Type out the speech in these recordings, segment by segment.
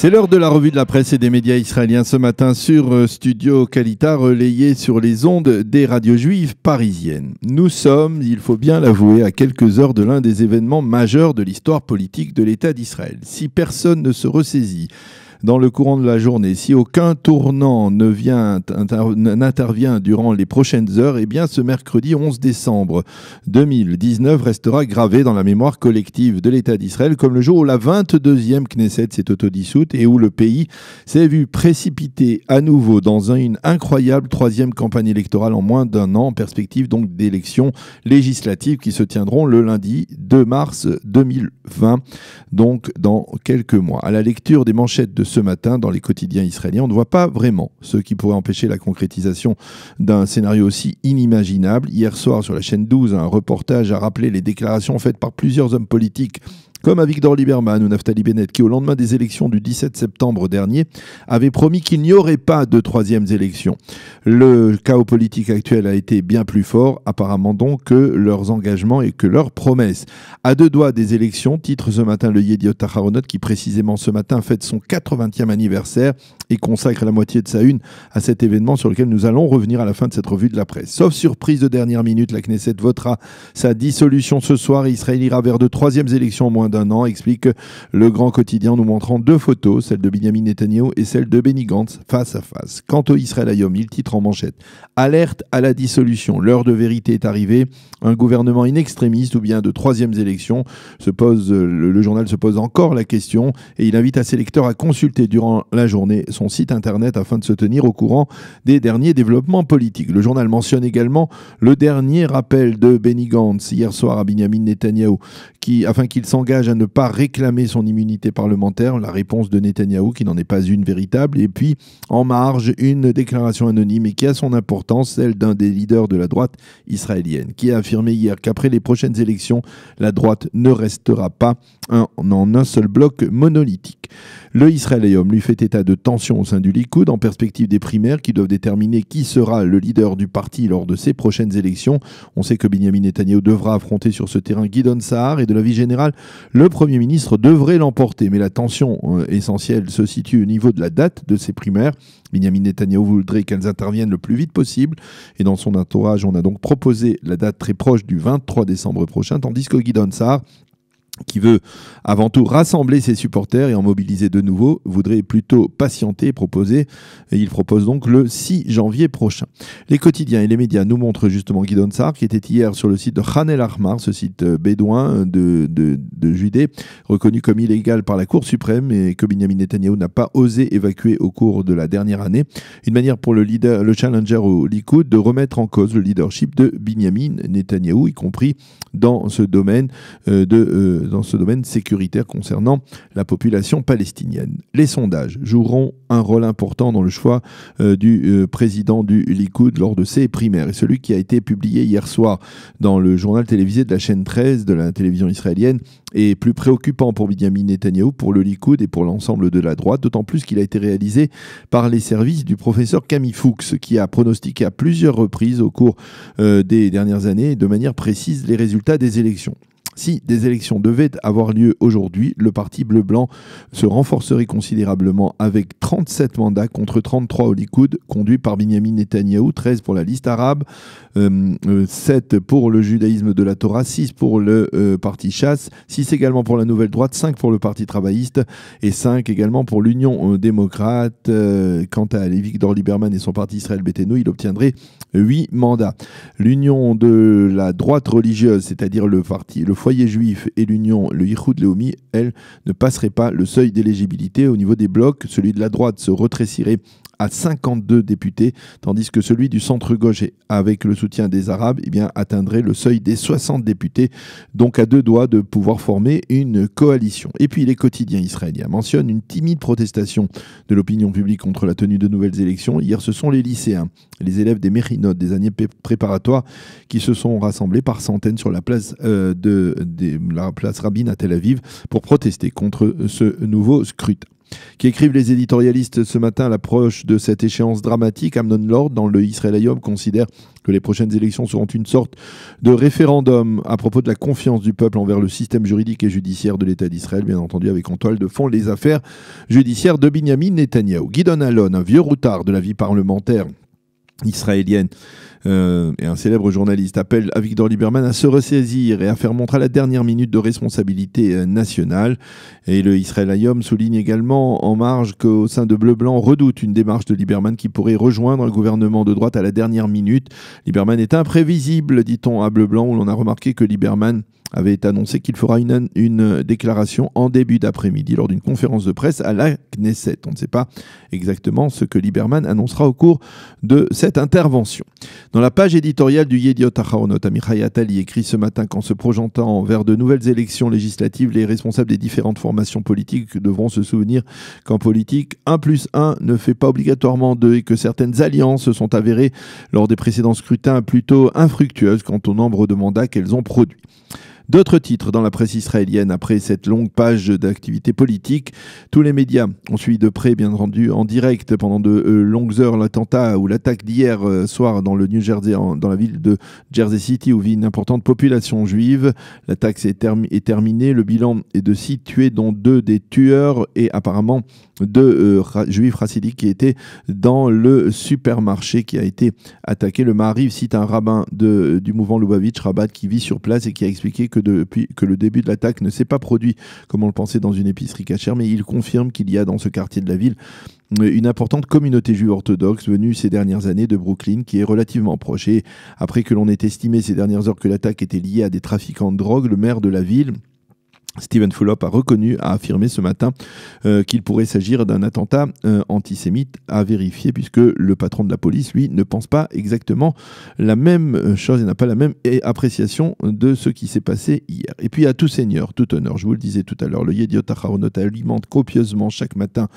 C'est l'heure de la revue de la presse et des médias israéliens ce matin sur euh, Studio Kalita, relayé sur les ondes des radios juives parisiennes. Nous sommes, il faut bien l'avouer, à quelques heures de l'un des événements majeurs de l'histoire politique de l'État d'Israël. Si personne ne se ressaisit, dans le courant de la journée. Si aucun tournant ne n'intervient durant les prochaines heures, et eh bien ce mercredi 11 décembre 2019 restera gravé dans la mémoire collective de l'État d'Israël comme le jour où la 22e Knesset s'est autodissoute et où le pays s'est vu précipiter à nouveau dans une incroyable troisième campagne électorale en moins d'un an, en perspective donc d'élections législatives qui se tiendront le lundi 2 mars 2020, donc dans quelques mois. À la lecture des manchettes de ce matin dans les quotidiens israéliens. On ne voit pas vraiment ce qui pourrait empêcher la concrétisation d'un scénario aussi inimaginable. Hier soir, sur la chaîne 12, un reportage a rappelé les déclarations faites par plusieurs hommes politiques comme à Victor Lieberman ou Naftali Bennett, qui au lendemain des élections du 17 septembre dernier avait promis qu'il n'y aurait pas de troisième élections. Le chaos politique actuel a été bien plus fort, apparemment donc, que leurs engagements et que leurs promesses. À deux doigts des élections, titre ce matin le Yediot Taharonot, qui précisément ce matin fête son 80e anniversaire et consacre la moitié de sa une à cet événement sur lequel nous allons revenir à la fin de cette revue de la presse. Sauf surprise de dernière minute, la Knesset votera sa dissolution ce soir et Israël ira vers de troisièmes élections au moins d'un an, explique le grand quotidien nous montrant deux photos, celle de Benjamin Netanyahu et celle de Benny Gantz, face à face. Quant au Israël Ayom, il titre en manchette Alerte à la dissolution, l'heure de vérité est arrivée, un gouvernement inextrémiste ou bien de troisième élections. Se pose, le, journal se pose encore la question et il invite à ses lecteurs à consulter durant la journée son site internet afin de se tenir au courant des derniers développements politiques. Le journal mentionne également le dernier rappel de Benny Gantz hier soir à Benjamin Netanyahu qui, afin qu'il s'engage à ne pas réclamer son immunité parlementaire, la réponse de Netanyahou qui n'en est pas une véritable, et puis en marge, une déclaration anonyme et qui a son importance, celle d'un des leaders de la droite israélienne, qui a affirmé hier qu'après les prochaines élections, la droite ne restera pas en un seul bloc monolithique. Le Israélium lui fait état de tensions au sein du Likoud en perspective des primaires qui doivent déterminer qui sera le leader du parti lors de ses prochaines élections. On sait que Benjamin Netanyahu devra affronter sur ce terrain Guidon Sahar et de la vie générale, le Premier ministre devrait l'emporter. Mais la tension euh, essentielle se situe au niveau de la date de ces primaires. Benjamin Netanyahu voudrait qu'elles interviennent le plus vite possible. Et dans son entourage, on a donc proposé la date très proche du 23 décembre prochain, tandis que Guidon Sahar qui veut avant tout rassembler ses supporters et en mobiliser de nouveau, voudrait plutôt patienter et proposer. Et il propose donc le 6 janvier prochain. Les quotidiens et les médias nous montrent justement Guy Sarr, qui était hier sur le site de Khan el Ahmar, ce site euh, bédouin euh, de, Judée, reconnu comme illégal par la Cour suprême et que Benjamin Netanyahu n'a pas osé évacuer au cours de la dernière année. Une manière pour le, leader, le challenger au Likoud de remettre en cause le leadership de Benjamin Netanyahu, y compris dans ce domaine euh, de dans ce domaine sécuritaire concernant la population palestinienne. Les sondages joueront un rôle important dans le choix euh, du euh, président du Likoud lors de ses primaires. Et celui qui a été publié hier soir dans le journal télévisé de la chaîne 13 de la télévision israélienne est plus préoccupant pour Benjamin Netanyahu, pour le Likoud et pour l'ensemble de la droite, d'autant plus qu'il a été réalisé par les services du professeur Camille Fuchs, qui a pronostiqué à plusieurs reprises au cours euh, des dernières années de manière précise les résultats des élections. Si des élections devaient avoir lieu aujourd'hui, le parti bleu-blanc se renforcerait considérablement avec 37 mandats contre 33 au Likoud, conduit par Benjamin Netanyahu, 13 pour la liste arabe, 7 euh, euh, pour le judaïsme de la Torah, 6 pour le euh, parti chasse, 6 également pour la nouvelle droite, 5 pour le parti travailliste et 5 également pour l'Union démocrate. quant à Lévic Dorliberman et son parti Israël Béthéno, il obtiendrait 8 mandats. L'Union de la droite religieuse, c'est-à-dire le parti, le foyer juif et l'Union, le Yichud Leomi, elle ne passerait pas le seuil d'éligibilité au niveau des blocs. Celui de la droite se retrécirait à 52 députés, tandis que celui du centre-gauche, avec le soutien des Arabes, eh bien, atteindrait le seuil des 60 députés, donc à deux doigts de pouvoir former une coalition. Et puis les quotidiens israéliens mentionnent une timide protestation de l'opinion publique contre la tenue de nouvelles élections. Hier, ce sont les lycéens, les élèves des Mérinotes, des années préparatoires, qui se sont rassemblés par centaines sur la place, euh, de, la place Rabin à Tel Aviv pour protester contre ce nouveau scrutin qui écrivent les éditorialistes ce matin à l'approche de cette échéance dramatique. Amnon Lord, dans le Israélium, considère que les prochaines élections seront une sorte de référendum à propos de la confiance du peuple envers le système juridique et judiciaire de l'État d'Israël, bien entendu avec en toile de fond les affaires judiciaires de Benjamin Netanyahu. Guidon Alon un vieux routard de la vie parlementaire israélienne euh, et un célèbre journaliste appelle à Victor Lieberman à se ressaisir et à faire montre à la dernière minute de responsabilité euh, nationale. Et le Ayom souligne également en marge qu'au sein de Bleu Blanc redoute une démarche de Lieberman qui pourrait rejoindre un gouvernement de droite à la dernière minute. Lieberman est imprévisible, dit-on à Bleu Blanc, où l'on a remarqué que Lieberman avait annoncé qu'il fera une, une, déclaration en début d'après-midi lors d'une conférence de presse à la Knesset. On ne sait pas exactement ce que Lieberman annoncera au cours de cette intervention. Dans la page éditoriale du Yediot Aharonot, Amichai Atali écrit ce matin qu'en se projetant vers de nouvelles élections législatives, les responsables des différentes formations politiques devront se souvenir qu'en politique, 1 plus 1 ne fait pas obligatoirement 2 et que certaines alliances se sont avérées lors des précédents scrutins plutôt infructueuses quant au nombre de mandats qu'elles ont produits. D'autres titres dans la presse israélienne après cette longue page d'activité politique. Tous les médias ont suivi de près, bien entendu, en direct pendant de euh, longues heures l'attentat ou l'attaque d'hier euh, soir dans le New Jersey, dans la ville de Jersey City où vit une importante population juive. L'attaque est, terminée. Le bilan est de six tués, dont deux des tueurs et apparemment deux euh, juifs racidiques qui étaient dans le supermarché qui a été attaqué. Le mari cite un rabbin du mouvement Lubavitch, Rabat, qui vit sur place et qui a expliqué que que depuis que le début de l'attaque ne s'est pas produit comme on le pensait dans une épicerie cachère, mais il confirme qu'il y a dans ce quartier de la ville euh, une importante communauté juive orthodoxe venue ces dernières années de Brooklyn qui est relativement proche. Et après que l'on ait estimé ces dernières heures que l'attaque était liée à des trafiquants de drogue, le maire de la ville, Stephen Fulop a reconnu, a affirmé ce matin euh, qu'il pourrait s'agir d'un attentat euh, antisémite à vérifier, puisque le patron de la police, lui, ne pense pas exactement la même euh, chose et n'a pas la même eh, appréciation de ce qui s'est passé hier. Et puis à tout seigneur, tout honneur, je vous le disais tout à l'heure, le Yediot Aharonot alimente copieusement chaque matin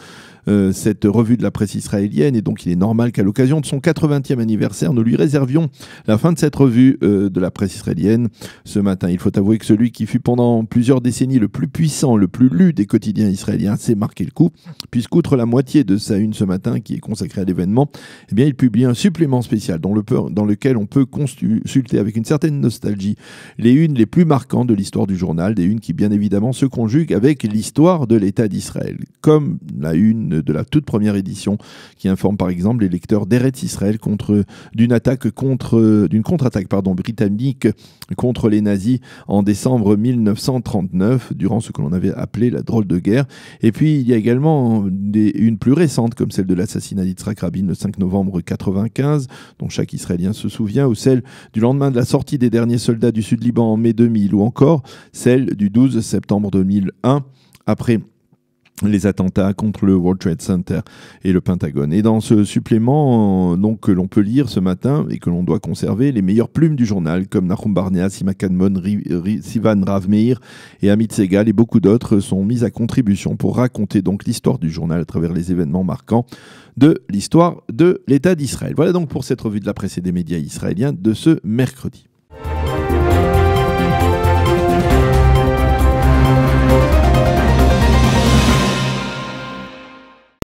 cette revue de la presse israélienne, et donc il est normal qu'à l'occasion de son 80e anniversaire, nous lui réservions la fin de cette revue de la presse israélienne ce matin. Il faut avouer que celui qui fut pendant plusieurs décennies le plus puissant, le plus lu des quotidiens israéliens, s'est marqué le coup, puisqu'outre la moitié de sa une ce matin qui est consacrée à l'événement, eh bien, il publie un supplément spécial dans, lequel on peut consulter avec une certaine nostalgie les unes les plus marquantes de l'histoire du journal, des unes qui bien évidemment se conjuguent avec l'histoire de l'État d'Israël, comme la une de la toute première édition qui informe par exemple les lecteurs d'Eretz Israël contre d'une attaque contre d'une contre-attaque pardon britannique contre les nazis en décembre 1939 durant ce que l'on avait appelé la drôle de guerre. Et puis il y a également une plus récente comme celle de l'assassinat d'Yitzhak Rabin le 5 novembre 1995, dont chaque Israélien se souvient, ou celle du lendemain de la sortie des derniers soldats du Sud-Liban en mai 2000, ou encore celle du 12 septembre 2001 après les attentats contre le World Trade Center et le Pentagone. Et dans ce supplément euh, donc, que l'on peut lire ce matin et que l'on doit conserver, les meilleures plumes du journal, comme Nahum Barnea, Sima Kanmon, Sivan Ravmeir et Amit Segal et beaucoup d'autres, sont mises à contribution pour raconter donc l'histoire du journal à travers les événements marquants de l'histoire de l'État d'Israël. Voilà donc pour cette revue de la presse et des médias israéliens de ce mercredi.